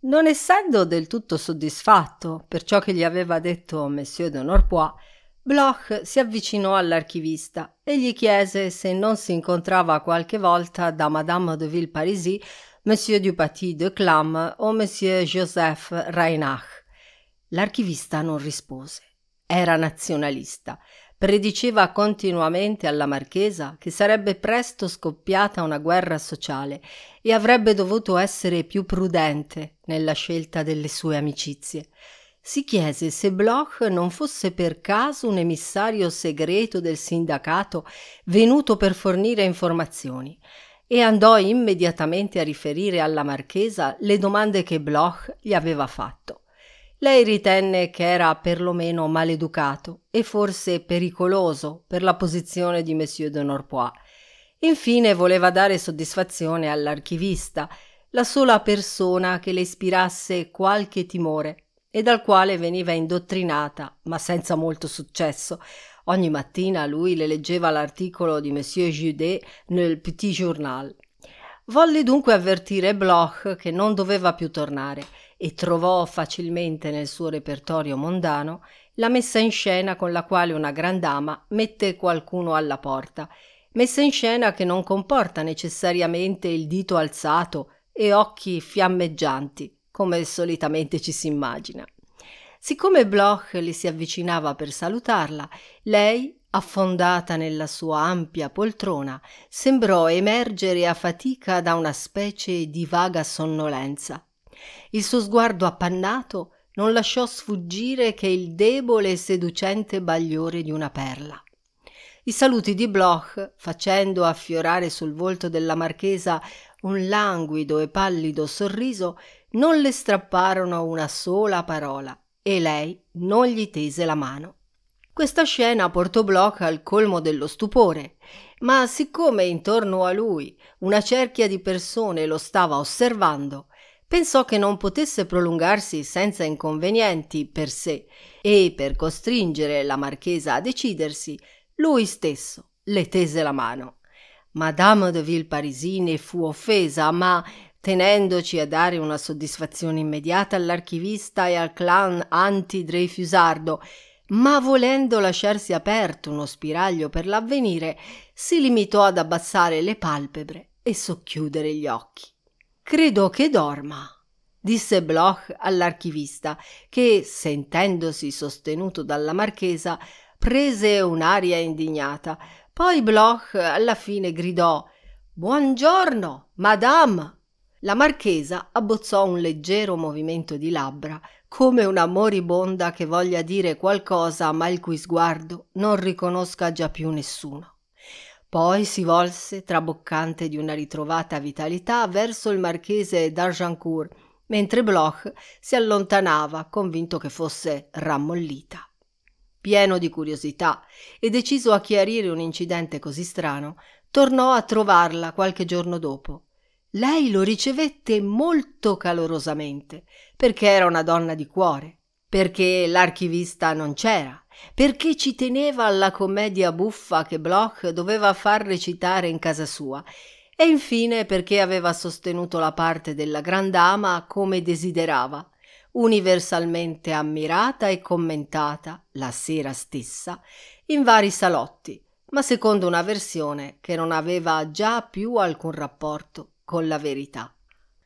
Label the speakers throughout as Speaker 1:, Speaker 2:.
Speaker 1: Non essendo del tutto soddisfatto per ciò che gli aveva detto Monsieur de Norpois, Bloch si avvicinò all'archivista e gli chiese se non si incontrava qualche volta da Madame de Villeparisis Monsieur Dupaty de Clam o Monsieur Joseph Reinach. L'archivista non rispose. Era nazionalista prediceva continuamente alla marchesa che sarebbe presto scoppiata una guerra sociale e avrebbe dovuto essere più prudente nella scelta delle sue amicizie. Si chiese se Bloch non fosse per caso un emissario segreto del sindacato venuto per fornire informazioni e andò immediatamente a riferire alla marchesa le domande che Bloch gli aveva fatto. Lei ritenne che era perlomeno maleducato e forse pericoloso per la posizione di Monsieur de Norpois. Infine voleva dare soddisfazione all'archivista, la sola persona che le ispirasse qualche timore e dal quale veniva indottrinata, ma senza molto successo. Ogni mattina lui le leggeva l'articolo di Monsieur Judet nel Petit Journal Volle dunque avvertire Bloch che non doveva più tornare e trovò facilmente nel suo repertorio mondano la messa in scena con la quale una gran dama mette qualcuno alla porta, messa in scena che non comporta necessariamente il dito alzato e occhi fiammeggianti, come solitamente ci si immagina. Siccome Bloch le si avvicinava per salutarla, lei, affondata nella sua ampia poltrona, sembrò emergere a fatica da una specie di vaga sonnolenza. Il suo sguardo appannato non lasciò sfuggire che il debole e seducente bagliore di una perla. I saluti di Bloch, facendo affiorare sul volto della marchesa un languido e pallido sorriso, non le strapparono una sola parola e lei non gli tese la mano. Questa scena portò Bloch al colmo dello stupore, ma siccome intorno a lui una cerchia di persone lo stava osservando, pensò che non potesse prolungarsi senza inconvenienti per sé e per costringere la marchesa a decidersi, lui stesso le tese la mano. Madame de Villeparisine fu offesa, ma tenendoci a dare una soddisfazione immediata all'archivista e al clan anti-Dreyfusardo, ma volendo lasciarsi aperto uno spiraglio per l'avvenire, si limitò ad abbassare le palpebre e socchiudere gli occhi. Credo che dorma, disse Bloch all'archivista, che, sentendosi sostenuto dalla marchesa, prese un'aria indignata. Poi Bloch alla fine gridò Buongiorno, madame! La marchesa abbozzò un leggero movimento di labbra, come una moribonda che voglia dire qualcosa ma il cui sguardo non riconosca già più nessuno. Poi si volse, traboccante di una ritrovata vitalità, verso il marchese d'Argencourt, mentre Bloch si allontanava, convinto che fosse rammollita. Pieno di curiosità e deciso a chiarire un incidente così strano, tornò a trovarla qualche giorno dopo lei lo ricevette molto calorosamente, perché era una donna di cuore, perché l'archivista non c'era, perché ci teneva alla commedia buffa che Bloch doveva far recitare in casa sua e infine perché aveva sostenuto la parte della grandama come desiderava, universalmente ammirata e commentata la sera stessa in vari salotti, ma secondo una versione che non aveva già più alcun rapporto con la verità.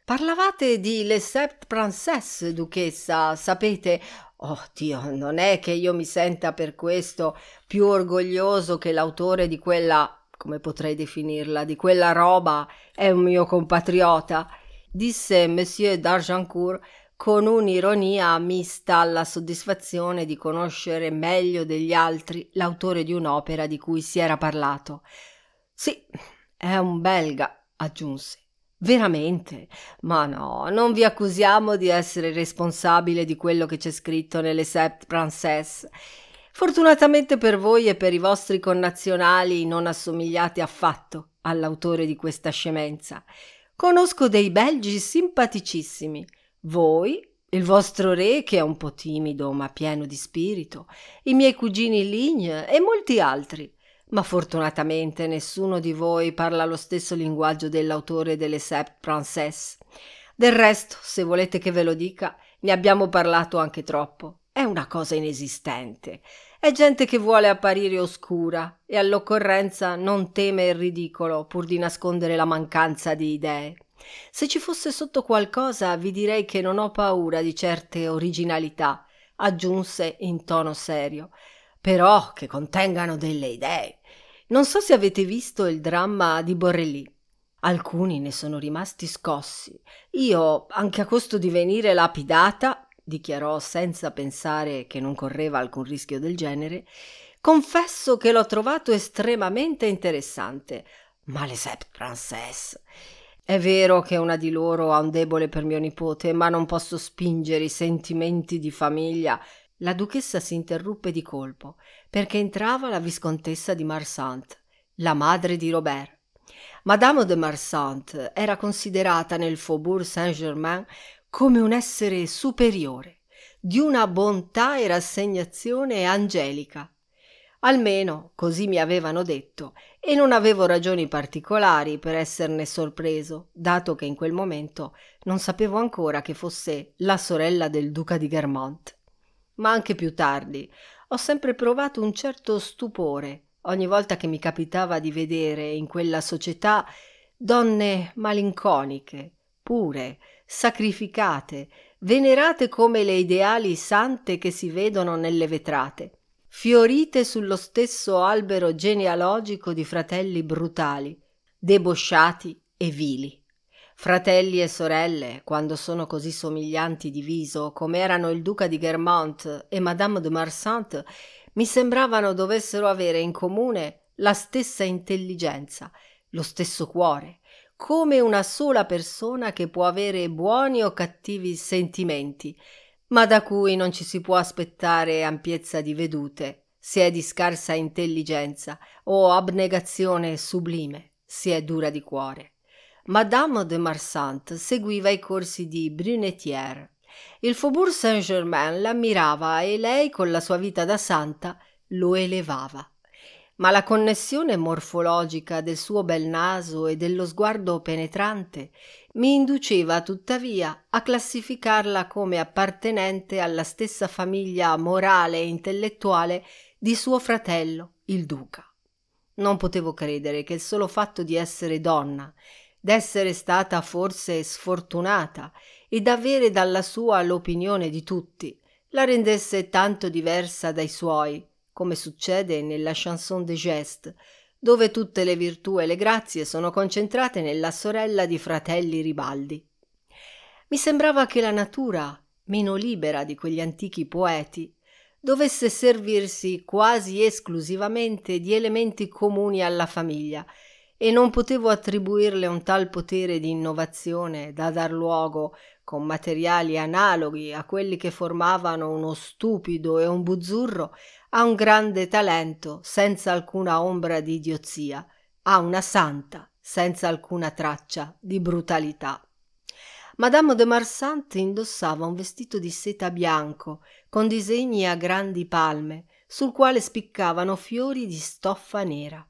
Speaker 1: Parlavate di Le Sept Princesse, duchessa, sapete? Oh Dio, non è che io mi senta per questo più orgoglioso che l'autore di quella, come potrei definirla, di quella roba è un mio compatriota, disse Monsieur d'Argencourt con un'ironia mista alla soddisfazione di conoscere meglio degli altri l'autore di un'opera di cui si era parlato. Sì, è un belga, aggiunse Veramente? Ma no, non vi accusiamo di essere responsabile di quello che c'è scritto nelle Sept Princesse. Fortunatamente per voi e per i vostri connazionali non assomigliate affatto all'autore di questa scemenza. Conosco dei belgi simpaticissimi. Voi, il vostro re che è un po' timido ma pieno di spirito, i miei cugini Ligne e molti altri. Ma fortunatamente nessuno di voi parla lo stesso linguaggio dell'autore delle Sept Princesse. Del resto, se volete che ve lo dica, ne abbiamo parlato anche troppo. È una cosa inesistente. È gente che vuole apparire oscura e all'occorrenza non teme il ridicolo pur di nascondere la mancanza di idee. Se ci fosse sotto qualcosa vi direi che non ho paura di certe originalità, aggiunse in tono serio, però che contengano delle idee. Non so se avete visto il dramma di Borrelli. Alcuni ne sono rimasti scossi. Io, anche a costo di venire lapidata, dichiarò senza pensare che non correva alcun rischio del genere, confesso che l'ho trovato estremamente interessante. Ma le sept princesse. È vero che una di loro ha un debole per mio nipote, ma non posso spingere i sentimenti di famiglia. La duchessa si interruppe di colpo perché entrava la viscontessa di Marsant, la madre di Robert. Madame de Marsant era considerata nel Faubourg Saint-Germain come un essere superiore, di una bontà e rassegnazione angelica. Almeno così mi avevano detto e non avevo ragioni particolari per esserne sorpreso, dato che in quel momento non sapevo ancora che fosse la sorella del duca di Garmont. Ma anche più tardi ho sempre provato un certo stupore ogni volta che mi capitava di vedere in quella società donne malinconiche pure sacrificate venerate come le ideali sante che si vedono nelle vetrate fiorite sullo stesso albero genealogico di fratelli brutali debosciati e vili Fratelli e sorelle, quando sono così somiglianti di viso come erano il duca di Guermont e madame de Marsant, mi sembravano dovessero avere in comune la stessa intelligenza, lo stesso cuore, come una sola persona che può avere buoni o cattivi sentimenti, ma da cui non ci si può aspettare ampiezza di vedute, se è di scarsa intelligenza o abnegazione sublime, se è dura di cuore. Madame de Marsant seguiva i corsi di Brunetière. Il Faubourg Saint-Germain l'ammirava e lei, con la sua vita da santa, lo elevava. Ma la connessione morfologica del suo bel naso e dello sguardo penetrante mi induceva tuttavia a classificarla come appartenente alla stessa famiglia morale e intellettuale di suo fratello, il duca. Non potevo credere che il solo fatto di essere donna d'essere stata forse sfortunata e d'avere dalla sua l'opinione di tutti la rendesse tanto diversa dai suoi, come succede nella chanson de geste, dove tutte le virtù e le grazie sono concentrate nella sorella di fratelli Ribaldi. Mi sembrava che la natura, meno libera di quegli antichi poeti, dovesse servirsi quasi esclusivamente di elementi comuni alla famiglia, e non potevo attribuirle un tal potere di innovazione da dar luogo, con materiali analoghi a quelli che formavano uno stupido e un buzzurro, a un grande talento senza alcuna ombra di idiozia, a una santa senza alcuna traccia di brutalità. Madame de Marsanti indossava un vestito di seta bianco, con disegni a grandi palme, sul quale spiccavano fiori di stoffa nera.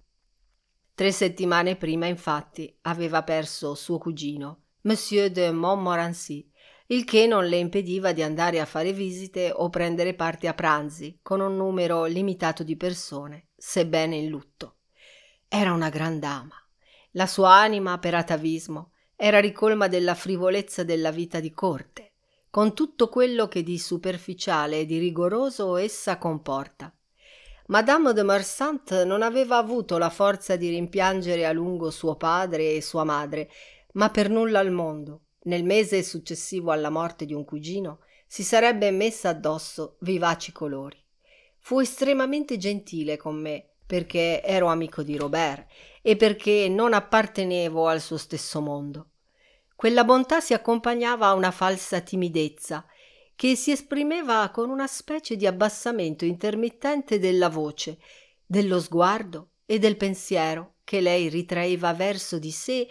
Speaker 1: Tre settimane prima, infatti, aveva perso suo cugino, Monsieur de Montmorency, il che non le impediva di andare a fare visite o prendere parte a pranzi con un numero limitato di persone, sebbene in lutto. Era una gran dama. La sua anima, per atavismo, era ricolma della frivolezza della vita di corte, con tutto quello che di superficiale e di rigoroso essa comporta, Madame de Marsant non aveva avuto la forza di rimpiangere a lungo suo padre e sua madre, ma per nulla al mondo. Nel mese successivo alla morte di un cugino si sarebbe messa addosso vivaci colori. Fu estremamente gentile con me perché ero amico di Robert e perché non appartenevo al suo stesso mondo. Quella bontà si accompagnava a una falsa timidezza, che si esprimeva con una specie di abbassamento intermittente della voce, dello sguardo e del pensiero che lei ritraeva verso di sé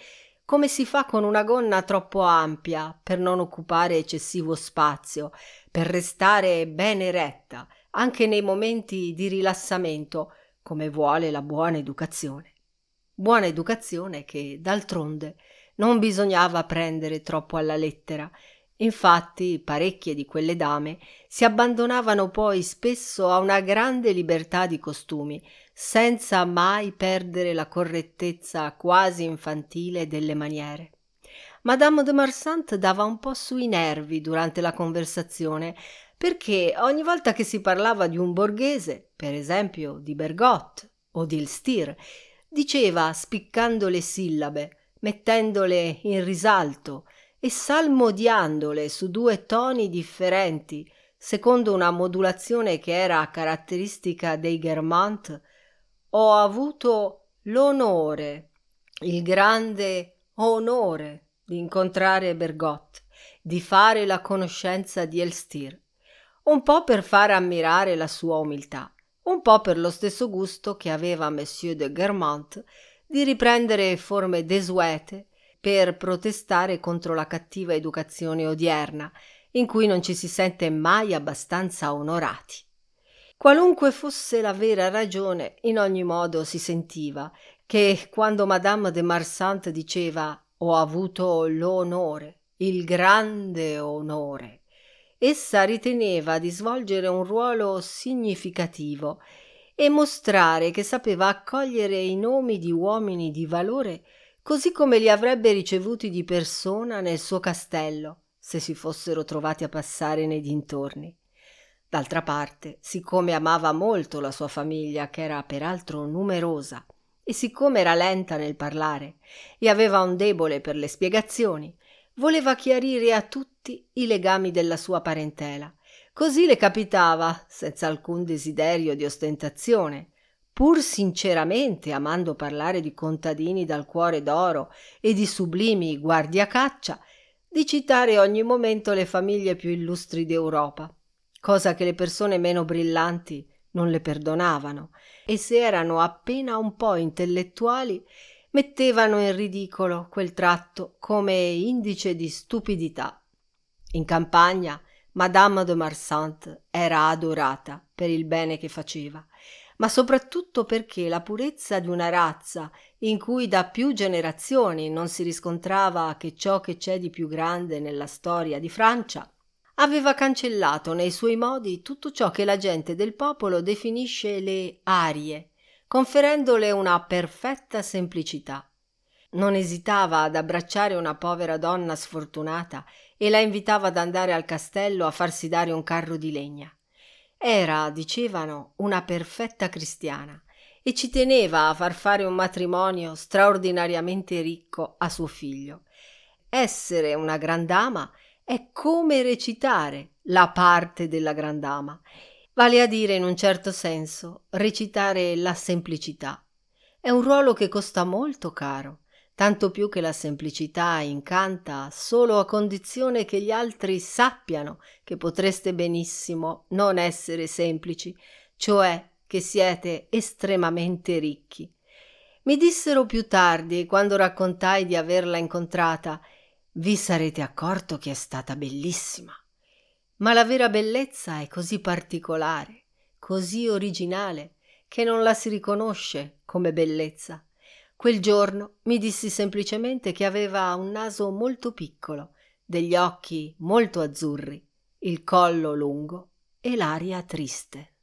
Speaker 1: come si fa con una gonna troppo ampia per non occupare eccessivo spazio, per restare ben eretta anche nei momenti di rilassamento, come vuole la buona educazione. Buona educazione che, d'altronde, non bisognava prendere troppo alla lettera, Infatti, parecchie di quelle dame si abbandonavano poi spesso a una grande libertà di costumi, senza mai perdere la correttezza quasi infantile delle maniere. Madame de Marsant dava un po' sui nervi durante la conversazione, perché ogni volta che si parlava di un borghese, per esempio di Bergotte o di Elstir, diceva spiccando le sillabe, mettendole in risalto – e salmodiandole su due toni differenti, secondo una modulazione che era caratteristica dei Germant, ho avuto l'onore, il grande onore di incontrare Bergotte, di fare la conoscenza di Elstir, un po' per far ammirare la sua umiltà, un po' per lo stesso gusto che aveva Monsieur de Germant di riprendere forme desuete per protestare contro la cattiva educazione odierna, in cui non ci si sente mai abbastanza onorati. Qualunque fosse la vera ragione, in ogni modo si sentiva che quando Madame de Marsant diceva ho avuto l'onore, il grande onore, essa riteneva di svolgere un ruolo significativo e mostrare che sapeva accogliere i nomi di uomini di valore così come li avrebbe ricevuti di persona nel suo castello, se si fossero trovati a passare nei dintorni. D'altra parte, siccome amava molto la sua famiglia, che era peraltro numerosa, e siccome era lenta nel parlare e aveva un debole per le spiegazioni, voleva chiarire a tutti i legami della sua parentela. Così le capitava, senza alcun desiderio di ostentazione, pur sinceramente amando parlare di contadini dal cuore d'oro e di sublimi guardiacaccia, di citare ogni momento le famiglie più illustri d'Europa, cosa che le persone meno brillanti non le perdonavano e se erano appena un po' intellettuali mettevano in ridicolo quel tratto come indice di stupidità. In campagna Madame de Marsant era adorata per il bene che faceva ma soprattutto perché la purezza di una razza in cui da più generazioni non si riscontrava che ciò che c'è di più grande nella storia di Francia aveva cancellato nei suoi modi tutto ciò che la gente del popolo definisce le arie, conferendole una perfetta semplicità. Non esitava ad abbracciare una povera donna sfortunata e la invitava ad andare al castello a farsi dare un carro di legna. Era, dicevano, una perfetta cristiana e ci teneva a far fare un matrimonio straordinariamente ricco a suo figlio. Essere una grandama è come recitare la parte della grandama, vale a dire in un certo senso recitare la semplicità. È un ruolo che costa molto caro tanto più che la semplicità incanta solo a condizione che gli altri sappiano che potreste benissimo non essere semplici, cioè che siete estremamente ricchi. Mi dissero più tardi, quando raccontai di averla incontrata, vi sarete accorto che è stata bellissima. Ma la vera bellezza è così particolare, così originale, che non la si riconosce come bellezza. Quel giorno mi dissi semplicemente che aveva un naso molto piccolo, degli occhi molto azzurri, il collo lungo e l'aria triste.